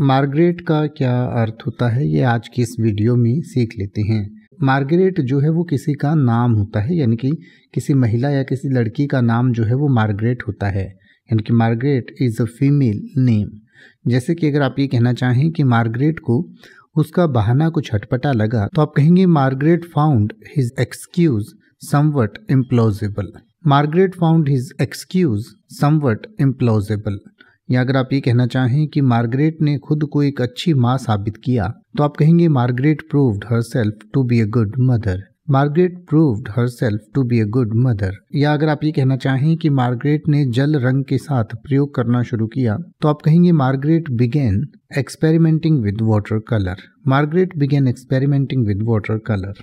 Margaret का क्या अर्थ होता है ये आज की इस वीडियो में सीख लेते हैं मार्गरेट जो है वो किसी का नाम होता है यानी कि किसी महिला या किसी लड़की का नाम जो है वो मार्गरेट होता है यानी कि Margaret is a female name जैसे कि अगर आप ये कहना चाहें कि मार्गरेट को उसका बहाना कुछ हटपटा लगा तो आप कहेंगे Margaret found his excuse somewhat implausible Margaret found his excuse somewhat implausible या अगर आप ये कहना चाहें कि मार्गरेट ने खुद को एक अच्छी माँ साबित किया तो आप कहेंगे Margaret proved herself to be a good mother Margaret proved herself to be a good mother या अगर आप ये कहना चाहें कि मार्गरेट ने जल रंग के साथ प्रयोग करना शुरू किया तो आप कहेंगे Margaret began experimenting with water colour Margaret began experimenting with water colour